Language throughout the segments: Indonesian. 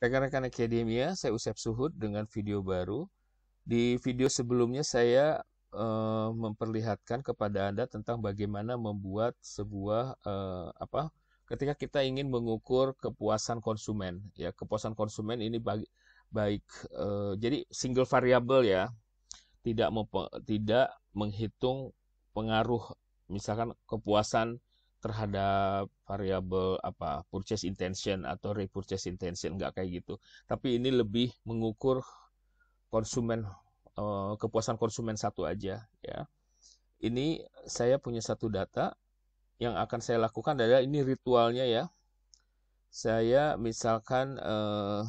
Rekan-rekan Akademia, saya Usep Suhud dengan video baru. Di video sebelumnya saya e, memperlihatkan kepada Anda tentang bagaimana membuat sebuah e, apa ketika kita ingin mengukur kepuasan konsumen. Ya, kepuasan konsumen ini bagi, baik e, jadi single variable ya. Tidak mempe, tidak menghitung pengaruh misalkan kepuasan terhadap variabel apa purchase intention atau repurchase intention nggak kayak gitu tapi ini lebih mengukur konsumen eh, kepuasan konsumen satu aja ya ini saya punya satu data yang akan saya lakukan adalah ini ritualnya ya saya misalkan eh,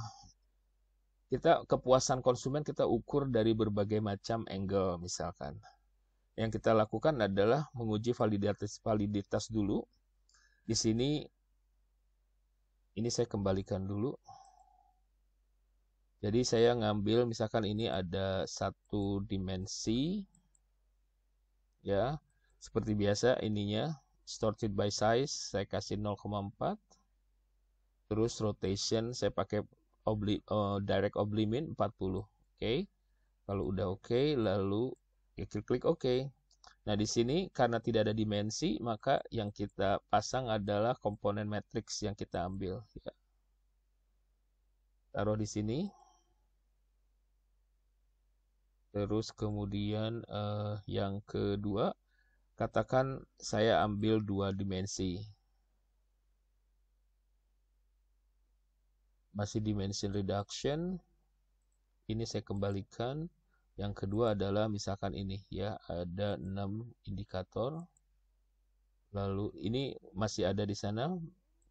kita kepuasan konsumen kita ukur dari berbagai macam angle misalkan yang kita lakukan adalah menguji validitas validitas dulu. Di sini ini saya kembalikan dulu. Jadi saya ngambil misalkan ini ada satu dimensi ya. Seperti biasa ininya sorted by size saya kasih 0,4. Terus rotation saya pakai obli, uh, direct oblimin 40. Oke. Okay. Kalau udah oke okay, lalu kita klik OK. Nah, di sini karena tidak ada dimensi, maka yang kita pasang adalah komponen matrix yang kita ambil. Ya. Taruh di sini. Terus kemudian eh, yang kedua, katakan saya ambil dua dimensi. Masih dimension reduction. Ini saya kembalikan yang kedua adalah misalkan ini ya, ada 6 indikator. Lalu ini masih ada di sana,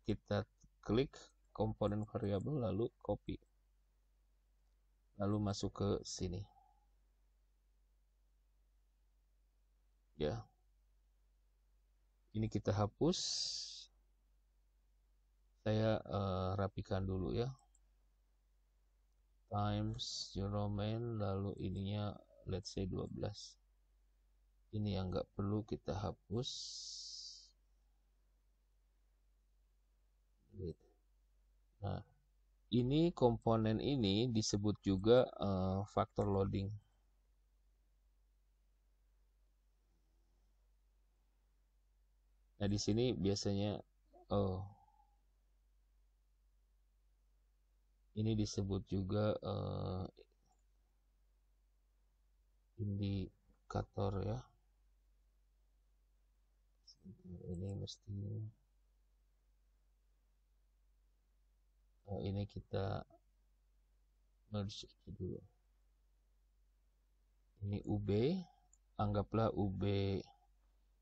kita klik komponen variabel lalu copy. Lalu masuk ke sini. Ya. Ini kita hapus. Saya uh, rapikan dulu ya times your domain, lalu ininya let's say 12 ini yang nggak perlu kita hapus nah ini komponen ini disebut juga uh, faktor loading nah di sini biasanya oh ini disebut juga uh, indikator ya ini mesti eh, ini kita merge dulu ini UB anggaplah UB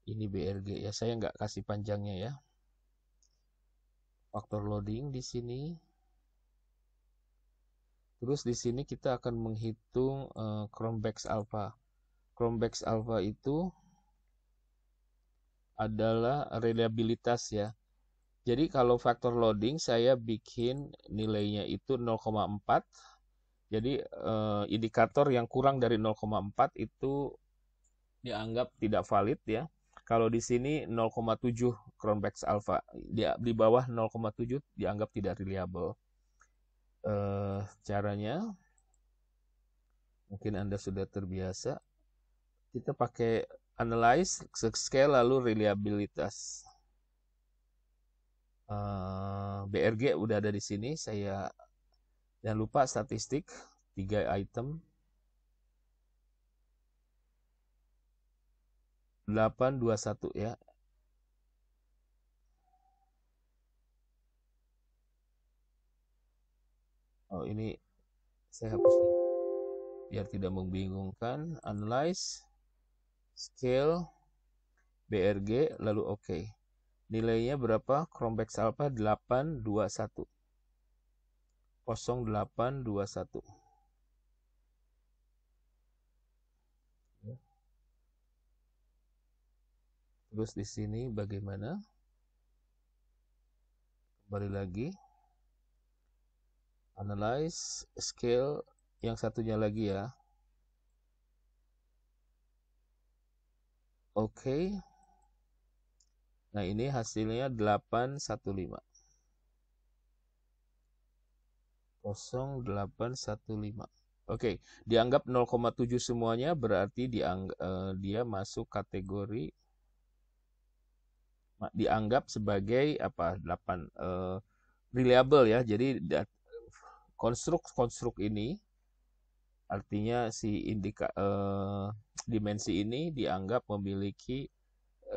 ini BRG ya saya nggak kasih panjangnya ya faktor loading di sini Terus di sini kita akan menghitung uh, eh, Cronbach's alpha. Cronbach's alpha itu adalah reliabilitas ya. Jadi kalau faktor loading saya bikin nilainya itu 0,4. Jadi uh, indikator yang kurang dari 0,4 itu dianggap tidak valid ya. Kalau di sini 0,7 Cronbach's alpha, di, di bawah 0,7 dianggap tidak reliable uh, caranya mungkin Anda sudah terbiasa. Kita pakai analyze, scale, lalu reliabilitas. Uh, eh, BRG udah ada di sini. Saya jangan lupa statistik, tiga item. 821 ya. oh ini saya hapus biar tidak membingungkan analyze scale brg lalu oke nilainya berapa Chromebox alpha 821 0821 Terus di sini bagaimana? Kembali lagi analyze scale yang satunya lagi ya oke okay. nah ini hasilnya 815 0815 Oke, okay. dianggap 0,7 semuanya berarti diangg eh, dia masuk kategori dianggap sebagai apa 8 uh, eh, reliable ya. Jadi konstruk-konstruk ini artinya si indika eh, dimensi ini dianggap memiliki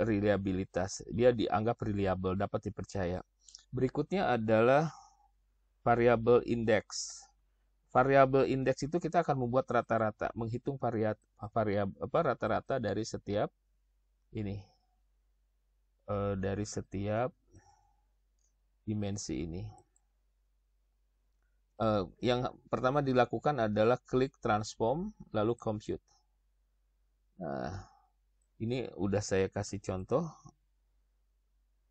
reliabilitas. Dia dianggap reliable, dapat dipercaya. Berikutnya adalah variabel indeks. Variabel indeks itu kita akan membuat rata-rata, menghitung variat variabel apa rata-rata dari setiap ini eh, dari setiap dimensi ini uh, yang pertama dilakukan adalah klik transform lalu compute. Nah, ini udah saya kasih contoh.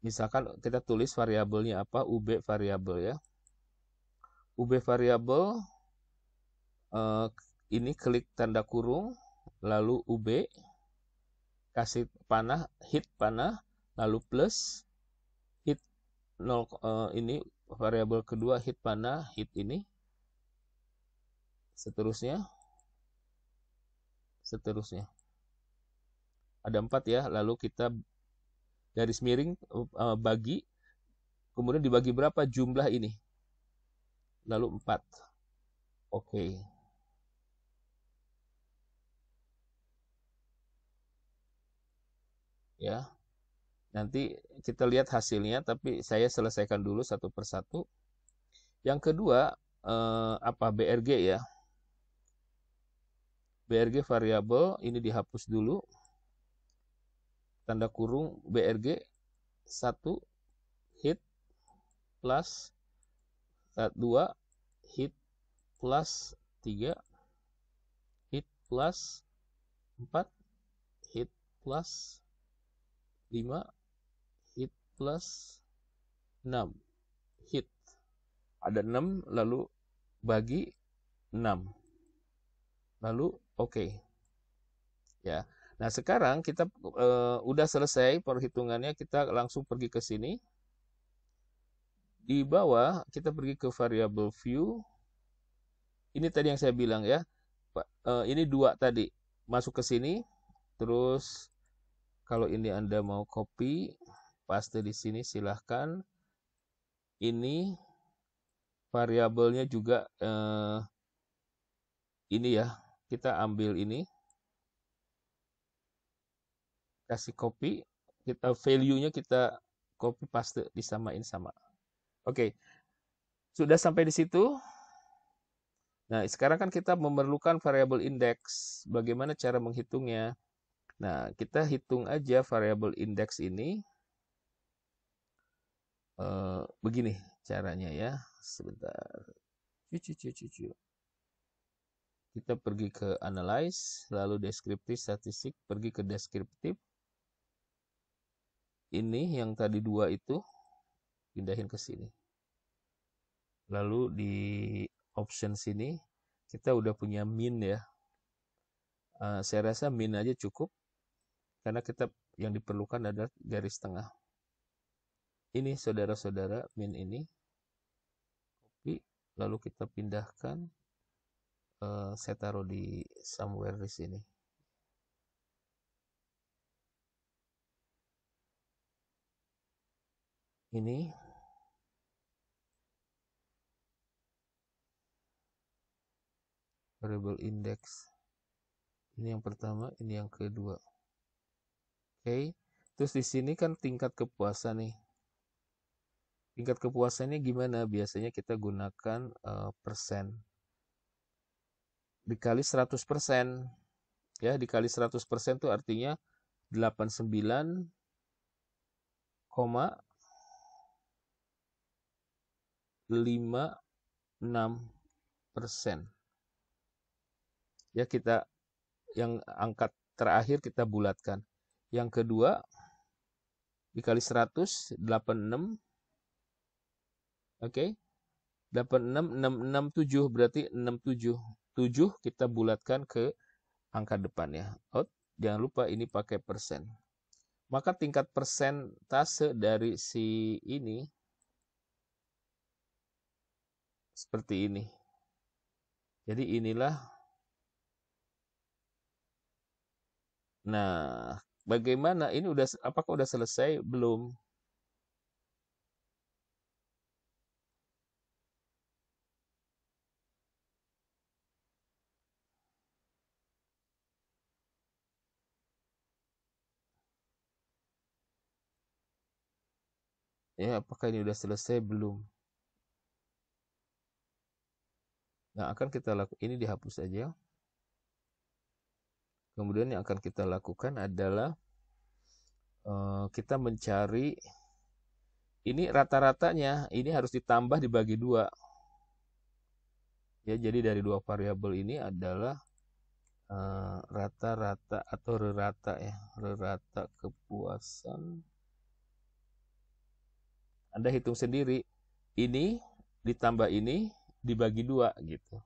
Misalkan kita tulis variabelnya apa, UB variabel ya. UB variabel uh, ini klik tanda kurung lalu UB kasih panah hit panah lalu plus hit 0 uh, eh, ini variabel kedua hit mana hit ini seterusnya seterusnya ada empat ya lalu kita garis miring eh, bagi kemudian dibagi berapa jumlah ini lalu empat oke okay. ya Nanti kita lihat hasilnya, tapi saya selesaikan dulu satu persatu. Yang kedua, eh, apa BRG ya? BRG variabel ini dihapus dulu. Tanda kurung BRG 1 hit plus 2 eh, hit plus 3 hit plus 4 hit plus 5 plus 6 hit ada 6 lalu bagi 6 lalu oke okay. ya nah sekarang kita e, udah selesai perhitungannya kita langsung pergi ke sini di bawah kita pergi ke variable view ini tadi yang saya bilang ya e, ini dua tadi masuk ke sini terus kalau ini anda mau copy paste di sini silahkan. Ini variabelnya juga eh, ini ya. Kita ambil ini. Kasih copy. Kita value-nya kita copy paste disamain sama. Oke. Okay. Sudah sampai di situ. Nah, sekarang kan kita memerlukan variabel index Bagaimana cara menghitungnya? Nah, kita hitung aja variabel index ini. Eh, begini caranya ya sebentar cucu cucu cucu kita pergi ke analyze lalu deskriptif statistik pergi ke deskriptif ini yang tadi dua itu pindahin ke sini lalu di option sini kita udah punya min ya uh, saya rasa min aja cukup karena kita yang diperlukan adalah garis tengah ini saudara-saudara min ini copy lalu kita pindahkan uh, saya taruh di somewhere di sini ini variable index ini yang pertama ini yang kedua oke okay. terus di sini kan tingkat kepuasan nih Tingkat kepuasannya gimana? Biasanya kita gunakan uh, persen. Dikali 100 persen. Ya, dikali 100 persen itu artinya 89, koma 56 persen. Ya kita yang angkat terakhir kita bulatkan. Yang kedua dikali 100 86 Oke. Okay? 8667 berarti 677 kita bulatkan ke angka depan ya. Oh, Jangan lupa ini pakai persen. Maka tingkat persentase dari si ini seperti ini. Jadi inilah Nah, bagaimana ini udah apakah udah selesai belum? ya apakah ini sudah selesai belum Nah, akan kita lakukan ini dihapus saja kemudian yang akan kita lakukan adalah eh, kita mencari ini rata-ratanya ini harus ditambah dibagi dua ya jadi dari dua variabel ini adalah eh, rata-rata uh, rata -rata atau rerata ya rerata kepuasan anda hitung sendiri ini ditambah ini dibagi dua gitu.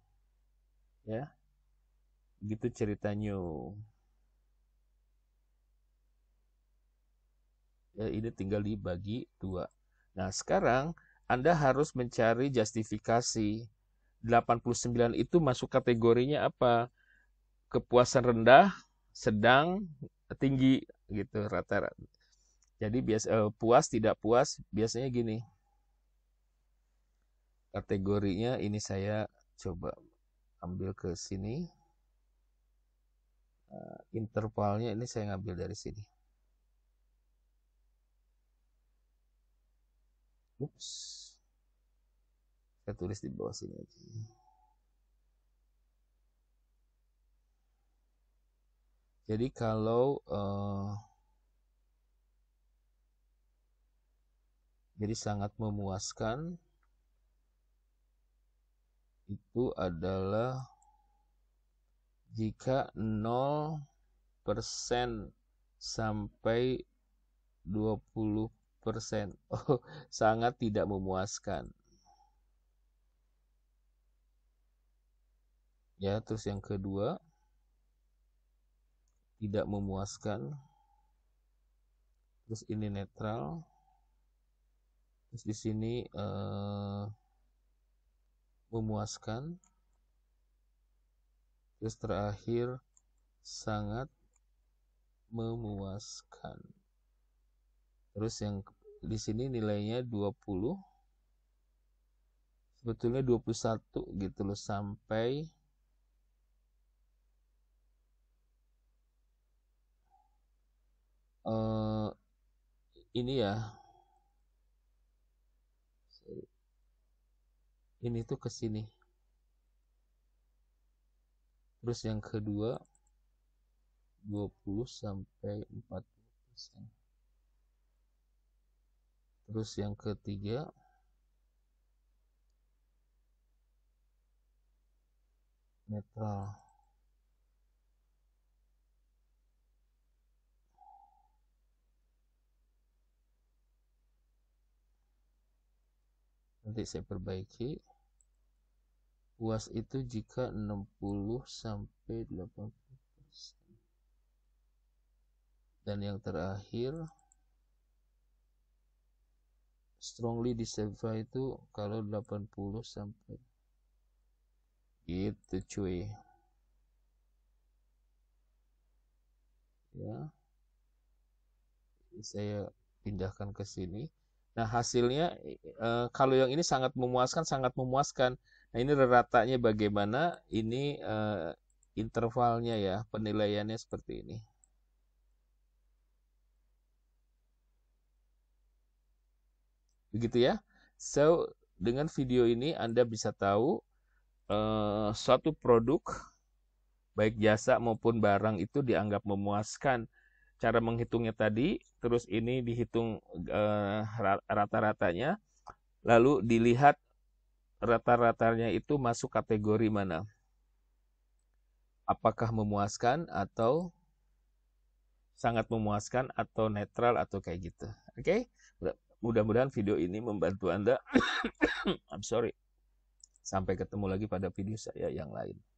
Ya. Gitu ceritanya. Ya, ini tinggal dibagi dua. Nah, sekarang Anda harus mencari justifikasi. 89 itu masuk kategorinya apa? Kepuasan rendah, sedang, tinggi gitu rata-rata jadi bias, eh, puas tidak puas biasanya gini. Kategorinya ini saya coba ambil ke sini. Eh, intervalnya ini saya ngambil dari sini. Ups. Saya tulis di bawah sini aja. Jadi kalau uh, jadi sangat memuaskan itu adalah jika 0% sampai 20%. Oh, sangat tidak memuaskan. Ya, terus yang kedua tidak memuaskan. Terus ini netral. Terus di sini uh, memuaskan. Terus terakhir sangat memuaskan. Terus yang di sini nilainya 20. Sebetulnya 21 gitu loh sampai uh, ini ya ini tuh ke sini terus yang kedua 20 sampai 40 terus yang ketiga netral nanti saya perbaiki puas itu jika 60 sampai 80 dan yang terakhir strongly diseva itu kalau 80 sampai gitu cuy ya saya pindahkan ke sini nah hasilnya eh, kalau yang ini sangat memuaskan sangat memuaskan Nah, ini ratanya bagaimana? Ini uh, intervalnya ya, penilaiannya seperti ini. Begitu ya. So, dengan video ini Anda bisa tahu uh, suatu produk baik jasa maupun barang itu dianggap memuaskan. Cara menghitungnya tadi, terus ini dihitung uh, rata-ratanya, lalu dilihat rata-ratanya itu masuk kategori mana? Apakah memuaskan atau sangat memuaskan atau netral atau kayak gitu. Oke? Okay? Mudah-mudahan video ini membantu Anda. I'm sorry. Sampai ketemu lagi pada video saya yang lain.